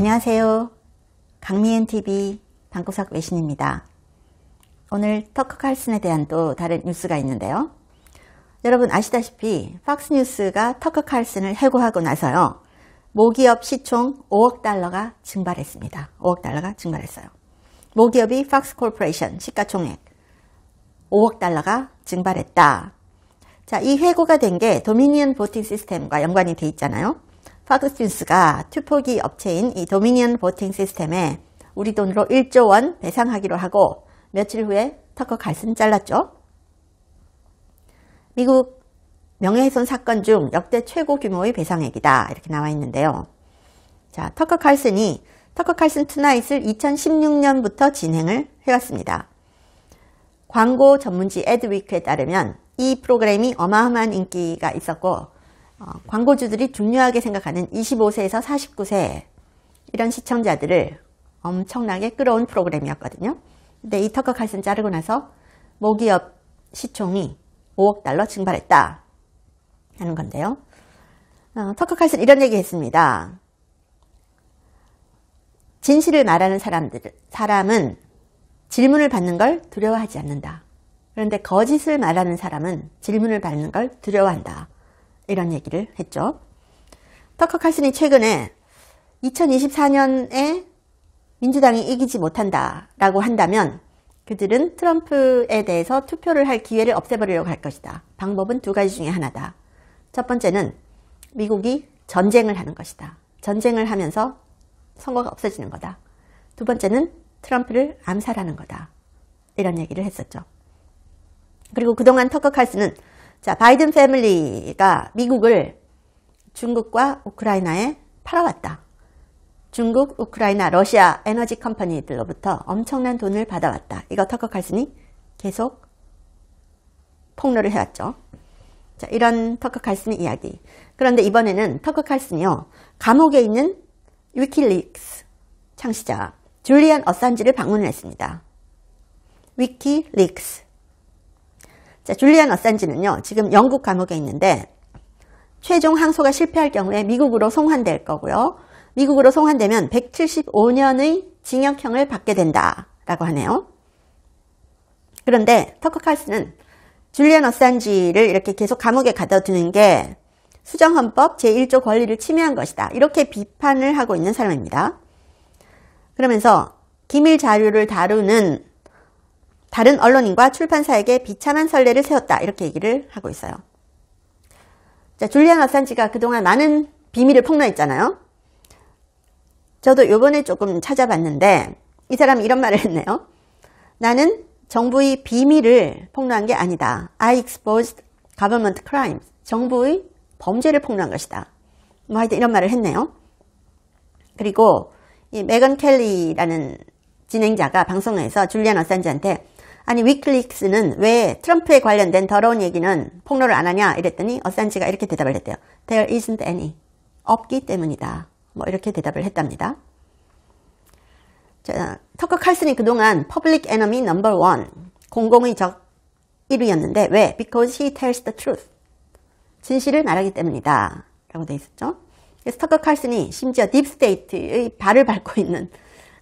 안녕하세요. 강미은TV 방구석 외신입니다. 오늘 터크 칼슨에 대한 또 다른 뉴스가 있는데요. 여러분 아시다시피 팍스뉴스가 터크 칼슨을 해고하고 나서요. 모기업 시총 5억 달러가 증발했습니다. 5억 달러가 증발했어요. 모기업이 팍스 콜퍼레이션 시가총액 5억 달러가 증발했다. 자, 이 해고가 된 게 도미니언 보팅 시스템과 연관이 돼 있잖아요. 파그스틴스가 투포기 업체인 이 도미니언 보팅 시스템에 우리 돈으로 1조 원 배상하기로 하고 며칠 후에 터커 갈슨 잘랐죠. 미국 명예훼손 사건 중 역대 최고 규모의 배상액이다 이렇게 나와 있는데요. 자, 터커 칼슨이 터커 칼슨 투나잇을 2016년부터 진행을 해왔습니다. 광고 전문지 에드위크에 따르면 이 프로그램이 어마어마한 인기가 있었고 어, 광고주들이 중요하게 생각하는 25세에서 49세 이런 시청자들을 엄청나게 끌어온 프로그램이었거든요. 근데 이 터커 칼슨 자르고 나서 모기업 시총이 5억 달러 증발했다 하는 건데요. 어, 터커 칼슨 이런 얘기 했습니다. 진실을 말하는 사람들, 사람은 질문을 받는 걸 두려워하지 않는다. 그런데 거짓을 말하는 사람은 질문을 받는 걸 두려워한다. 이런 얘기를 했죠. 터커 칼슨이 최근에 2024년에 민주당이 이기지 못한다라고 한다면 그들은 트럼프에 대해서 투표를 할 기회를 없애버리려고 할 것이다. 방법은 두 가지 중에 하나다. 첫 번째는 미국이 전쟁을 하는 것이다. 전쟁을 하면서 선거가 없어지는 거다. 두 번째는 트럼프를 암살하는 거다. 이런 얘기를 했었죠. 그리고 그동안 터커 칼슨은 자, 바이든 패밀리가 미국을 중국과 우크라이나에 팔아왔다. 중국, 우크라이나, 러시아 에너지 컴퍼니들로부터 엄청난 돈을 받아왔다. 이거 터커칼슨이 계속 폭로를 해왔죠. 자, 이런 터커칼슨의 이야기. 그런데 이번에는 터커칼슨이요. 감옥에 있는 위키릭스 리 창시자 줄리안 어산지를 방문을 했습니다. 위키릭스. 리 자, 줄리안 어산지는요, 지금 영국 감옥에 있는데, 최종 항소가 실패할 경우에 미국으로 송환될 거고요. 미국으로 송환되면 175년의 징역형을 받게 된다라고 하네요. 그런데 터커 칼스는 줄리안 어산지를 이렇게 계속 감옥에 가둬두는 게 수정헌법 제1조 권리를 침해한 것이다. 이렇게 비판을 하고 있는 사람입니다. 그러면서 기밀 자료를 다루는 다른 언론인과 출판사에게 비참한 선례를 세웠다. 이렇게 얘기를 하고 있어요. 자, 줄리안 어산지가 그동안 많은 비밀을 폭로했잖아요. 저도 요번에 조금 찾아봤는데 이 사람이 이런 말을 했네요. 나는 정부의 비밀을 폭로한 게 아니다. I exposed government crimes. 정부의 범죄를 폭로한 것이다. 뭐 하여튼 이런 말을 했네요. 그리고 이 메건 켈리라는 진행자가 방송에서 줄리안 어산지한테 아니 위클릭스는 왜 트럼프에 관련된 더러운 얘기는 폭로를 안 하냐 이랬더니 어산지가 이렇게 대답을 했대요. There isn't any. 없기 때문이다. 뭐 이렇게 대답을 했답니다. 자, 터커 칼슨이 그동안 Public Enemy Number One 공공의 적 1위였는데 왜? Because he tells the truth. 진실을 말하기 때문이다. 라고 돼 있었죠. 그래서 터커 칼슨이 심지어 딥스테이트의 발을 밟고 있는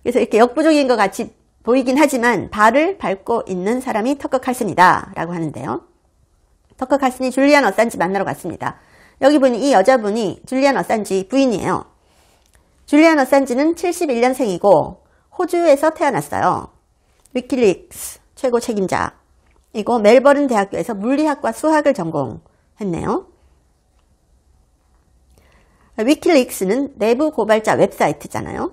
그래서 이렇게 역부족인 것 같이 보이긴 하지만 발을 밟고 있는 사람이 터커 칼슨이다 라고 하는데요. 터커 칼슨이 줄리안 어산지 만나러 갔습니다. 여기 보니 이 여자분이 줄리안 어산지 부인이에요. 줄리안 어산지는 71년생이고 호주에서 태어났어요. 위킬릭스 최고 책임자이고 멜버른 대학교에서 물리학과 수학을 전공했네요. 위킬릭스는 내부 고발자 웹사이트잖아요.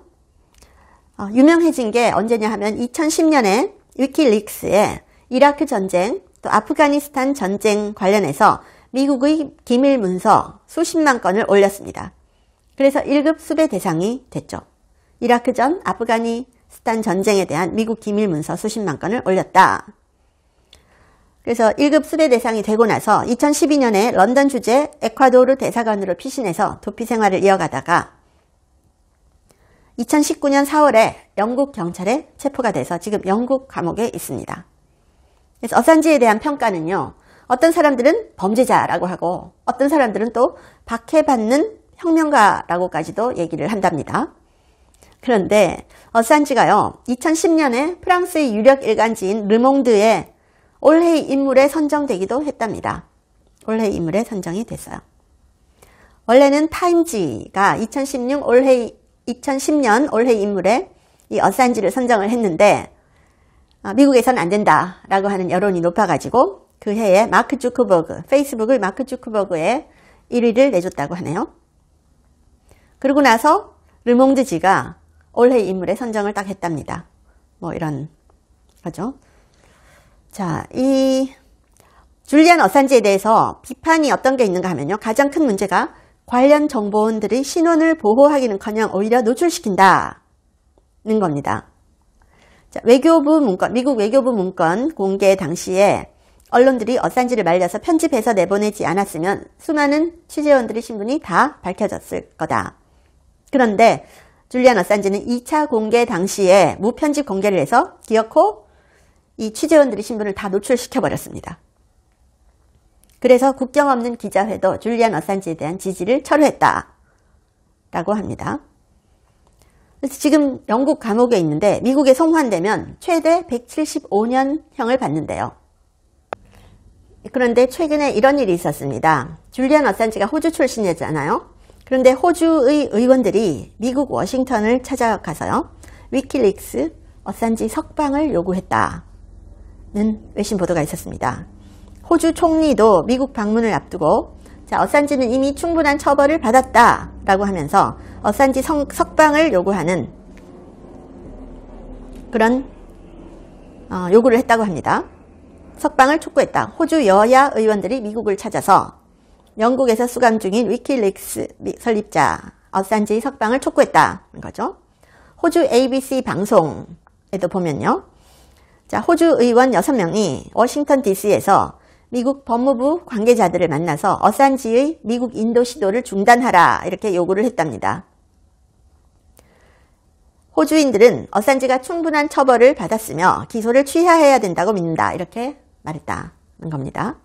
어, 유명해진 게 언제냐 하면 2010년에 위키릭스에 이라크 전쟁 또 아프가니스탄 전쟁 관련해서 미국의 기밀 문서 수십만 건을 올렸습니다. 그래서 1급 수배 대상이 됐죠. 이라크 전 아프가니스탄 전쟁에 대한 미국 기밀 문서 수십만 건을 올렸다. 그래서 1급 수배 대상이 되고 나서 2012년에 런던 주재 에콰도르 대사관으로 피신해서 도피 생활을 이어가다가 2019년 4월에 영국 경찰에 체포가 돼서 지금 영국 감옥에 있습니다. 그래서 어산지에 대한 평가는요. 어떤 사람들은 범죄자라고 하고 어떤 사람들은 또 박해받는 혁명가라고까지도 얘기를 한답니다. 그런데 어산지가요. 2010년에 프랑스의 유력 일간지인 르몽드에 올해의 인물에 선정되기도 했답니다. 올해의 인물에 선정이 됐어요. 원래는 타임지가 2016 올해의 2010년 올해 인물에 이 어산지를 선정을 했는데 아, 미국에선 안 된다라고 하는 여론이 높아가지고 그 해에 마크 주크버그, 페이스북을 마크 주크버그에 1위를 내줬다고 하네요. 그러고 나서 르몽드지가 올해 인물의 선정을 딱 했답니다. 뭐 이런 거죠. 자, 이 줄리안 어산지에 대해서 비판이 어떤 게 있는가 하면요. 가장 큰 문제가 관련 정보원들이 신원을 보호하기는커녕 오히려 노출시킨다는 겁니다. 자, 외교부 문건, 미국 외교부 문건 공개 당시에 언론들이 어산지를 말려서 편집해서 내보내지 않았으면 수많은 취재원들의 신분이 다 밝혀졌을 거다. 그런데 줄리안 어산지는 2차 공개 당시에 무편집 공개를 해서 기어코 이 취재원들의 신분을 다 노출시켜버렸습니다. 그래서 국경 없는 기자회도 줄리안 어산지에 대한 지지를 철회했다. 라고 합니다. 그래서 지금 영국 감옥에 있는데 미국에 송환되면 최대 175년형을 받는데요. 그런데 최근에 이런 일이 있었습니다. 줄리안 어산지가 호주 출신이잖아요. 그런데 호주의 의원들이 미국 워싱턴을 찾아가서요. 위키릭스 어산지 석방을 요구했다는 외신 보도가 있었습니다. 호주 총리도 미국 방문을 앞두고 자, 어산지는 이미 충분한 처벌을 받았다라고 하면서 어산지 성, 석방을 요구하는 그런 어, 요구를 했다고 합니다. 석방을 촉구했다. 호주 여야 의원들이 미국을 찾아서 영국에서 수감 중인 위키릭스 설립자 어산지 석방을 촉구했다는 거죠. 호주 ABC 방송에도 보면요. 자, 호주 의원 6명이 워싱턴 DC에서 미국 법무부 관계자들을 만나서 어산지의 미국 인도 시도를 중단하라 이렇게 요구를 했답니다. 호주인들은 어산지가 충분한 처벌을 받았으며 기소를 취하해야 된다고 믿는다 이렇게 말했다는 겁니다.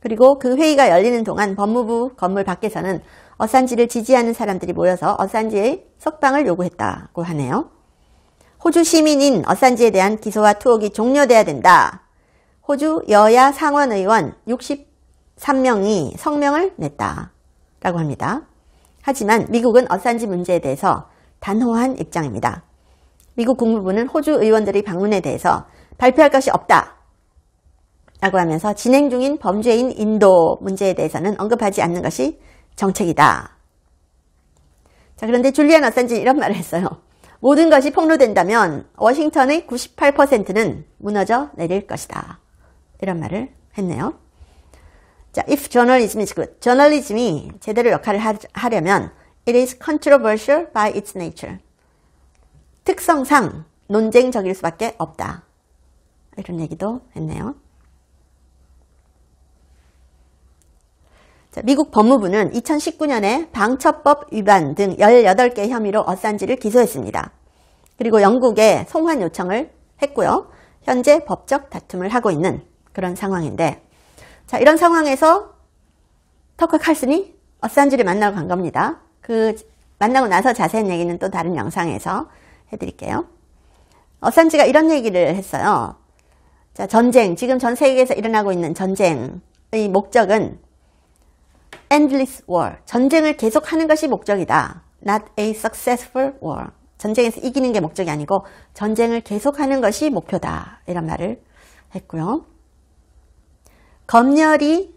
그리고 그 회의가 열리는 동안 법무부 건물 밖에서는 어산지를 지지하는 사람들이 모여서 어산지의 석방을 요구했다고 하네요. 호주 시민인 어산지에 대한 기소와 투옥이 종료돼야 된다. 호주 여야 상원의원 63명이 성명을 냈다라고 합니다. 하지만 미국은 어산지 문제에 대해서 단호한 입장입니다. 미국 국무부는 호주 의원들의 방문에 대해서 발표할 것이 없다. 라고 하면서 진행 중인 범죄인 인도 문제에 대해서는 언급하지 않는 것이 정책이다. 자, 그런데 줄리안 어산지는 이런 말을 했어요. 모든 것이 폭로된다면 워싱턴의 98%는 무너져 내릴 것이다. 이런 말을 했네요. 자, if journalism is good. 저널리즘이 제대로 역할을 하려면 it is controversial by its nature. 특성상 논쟁적일 수밖에 없다. 이런 얘기도 했네요. 자, 미국 법무부는 2019년에 방첩법 위반 등 18개 혐의로 어산지를 기소했습니다. 그리고 영국에 송환 요청을 했고요. 현재 법적 다툼을 하고 있는 그런 상황인데 자 이런 상황에서 터크 칼슨이 어산지를 만나러 간 겁니다. 그 만나고 나서 자세한 얘기는 또 다른 영상에서 해드릴게요. 어산지가 이런 얘기를 했어요. 자 전쟁 지금 전 세계에서 일어나고 있는 전쟁의 목적은 endless war 전쟁을 계속하는 것이 목적이다. Not a successful war 전쟁에서 이기는 게 목적이 아니고 전쟁을 계속하는 것이 목표다 이런 말을 했고요. 검열이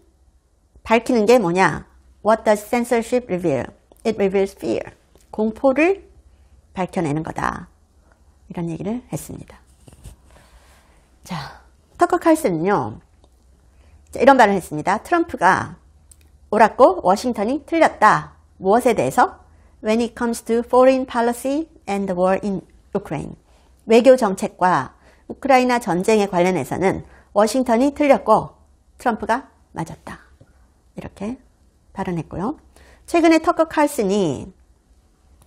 밝히는 게 뭐냐? What does censorship reveal? It reveals fear. 공포를 밝혀내는 거다. 이런 얘기를 했습니다. 자, 터커 칼슨은요. 이런 말을 했습니다. 트럼프가 옳았고 워싱턴이 틀렸다. 무엇에 대해서? When it comes to foreign policy and the war in Ukraine. 외교 정책과 우크라이나 전쟁에 관련해서는 워싱턴이 틀렸고 트럼프가 맞았다. 이렇게 발언했고요. 최근에 터커 칼슨이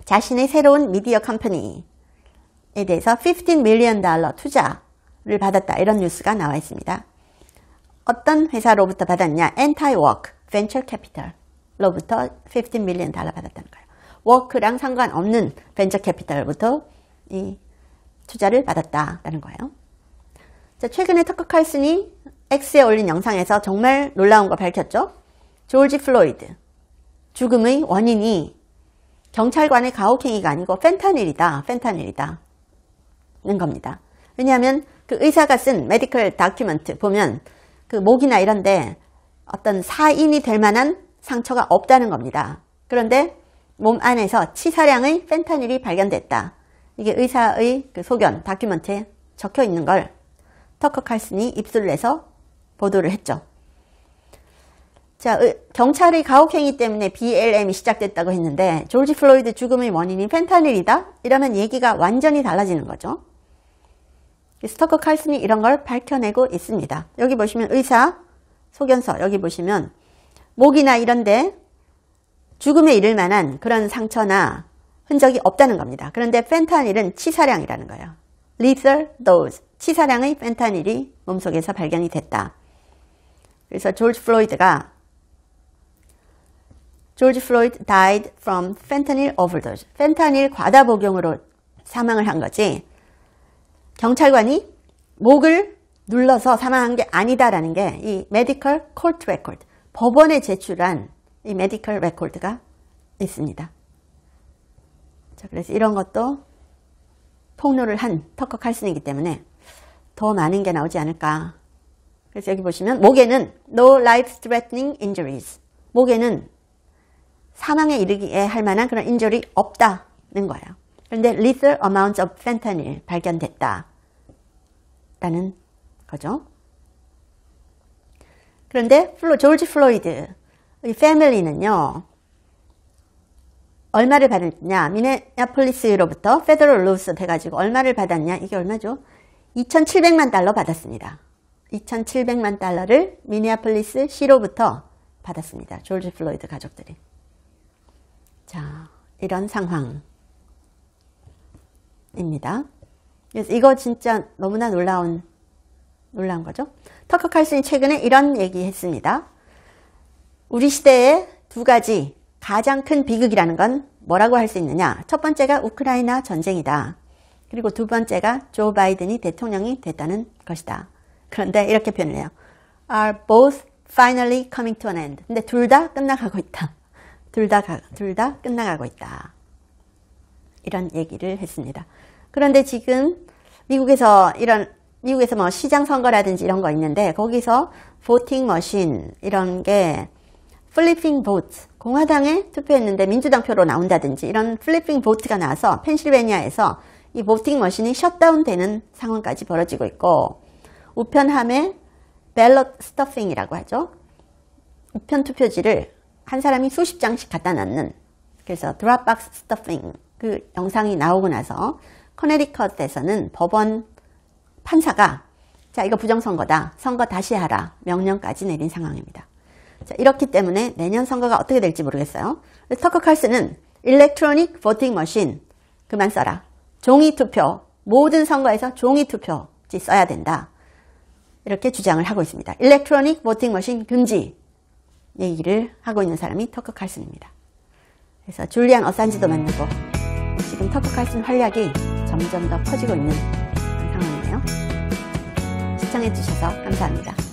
자신의 새로운 미디어 컴퍼니에 대해서 15 밀리언 달러 투자를 받았다. 이런 뉴스가 나와 있습니다. 어떤 회사로부터 받았냐? 엔타이워크 벤처 캐피털로부터 15 밀리언 달러 받았다는 거예요. 워크랑 상관없는 벤처 캐피털부터 이 투자를 받았다라는 거예요. 자, 최근에 터커 칼슨이 X에 올린 영상에서 정말 놀라운 거 밝혔죠? 조지 플로이드. 죽음의 원인이 경찰관의 가혹행위가 아니고 펜타닐이다. 펜타닐이다. 는 겁니다. 왜냐하면 그 의사가 쓴 메디컬 다큐멘트 보면 그 목이나 이런데 어떤 사인이 될 만한 상처가 없다는 겁니다. 그런데 몸 안에서 치사량의 펜타닐이 발견됐다. 이게 의사의 그 소견 다큐멘트에 적혀 있는 걸 터커 칼슨이 입술을 내서 보도를 했죠. 자, 경찰의 가혹행위 때문에 BLM이 시작됐다고 했는데 조지 플로이드 죽음의 원인이 펜타닐이다? 이러면 얘기가 완전히 달라지는 거죠. 스토커 칼슨이 이런 걸 밝혀내고 있습니다. 여기 보시면 의사, 소견서 여기 보시면 목이나 이런데 죽음에 이를 만한 그런 상처나 흔적이 없다는 겁니다. 그런데 펜타닐은 치사량이라는 거예요. lethal dose, 치사량의 펜타닐이 몸속에서 발견이 됐다. 그래서 조지 플로이드가 조지 플로이드 died from fentanyl overdose. 펜타닐 과다 복용으로 사망을 한 거지. 경찰관이 목을 눌러서 사망한 게 아니다라는 게 이 메디컬 콜트 레코드, 법원에 제출한 이 메디컬 레코드가 있습니다. 자, 그래서 이런 것도 폭로를 한 터커 칼슨이기 때문에 더 많은 게 나오지 않을까 그래서 여기 보시면 목에는 no life threatening injuries 목에는 사망에 이르게할 만한 그런 인절이 없다는 거예요. 그런데 lethal amounts of fentanyl 발견됐다. 라는 거죠. 그런데 플로, 조지 플로이드 이 패밀리는요. 얼마를 받았냐? 미네아폴리스로부터 페더럴 로스 돼가지고 얼마를 받았냐? 이게 얼마죠? 2,700만 달러 받았습니다. 2,700만 달러를 미니아폴리스 시로부터 받았습니다. 조지 플로이드 가족들이. 자, 이런 상황입니다. 그래서 이거 진짜 너무나 놀라운 놀라운 거죠. 터커 칼슨이 최근에 이런 얘기했습니다. 우리 시대의 두 가지 가장 큰 비극이라는 건 뭐라고 할 수 있느냐? 첫 번째가 우크라이나 전쟁이다. 그리고 두 번째가 조 바이든이 대통령이 됐다는 것이다. 그런데 이렇게 표현을 해요. are both finally coming to an end. 근데 둘 다 끝나가고 있다. 둘 다, 둘 다 끝나가고 있다. 이런 얘기를 했습니다. 그런데 지금 미국에서 이런, 미국에서 뭐 시장 선거라든지 이런 거 있는데 거기서 보팅 머신 이런 게 플리핑 보트, 공화당에 투표했는데 민주당 표로 나온다든지 이런 플리핑 보트가 나와서 펜실베니아에서 이 보팅 머신이 셧다운 되는 상황까지 벌어지고 있고 우편함에 ballot t s u f f i n g 이라고 하죠. 우편 투표지를 한 사람이 수십 장씩 갖다 놨는 그래서 Dropbox stuffing 그 영상이 나오고 나서 커네리컷에서는 법원 판사가 자 이거 부정선거다 선거 다시 하라 명령까지 내린 상황입니다. 자, 이렇기 때문에 내년 선거가 어떻게 될지 모르겠어요. 터커 칼 t 는 n g Machine 그만 써라. 종이 투표 모든 선거에서 종이 투표지 써야 된다. 이렇게 주장을 하고 있습니다. 일렉트로닉 보팅 머신 금지 얘기를 하고 있는 사람이 터커 칼슨입니다. 그래서 줄리안 어산지도 만나고 지금 터커 칼슨 활약이 점점 더 커지고 있는 상황이네요. 시청해주셔서 감사합니다.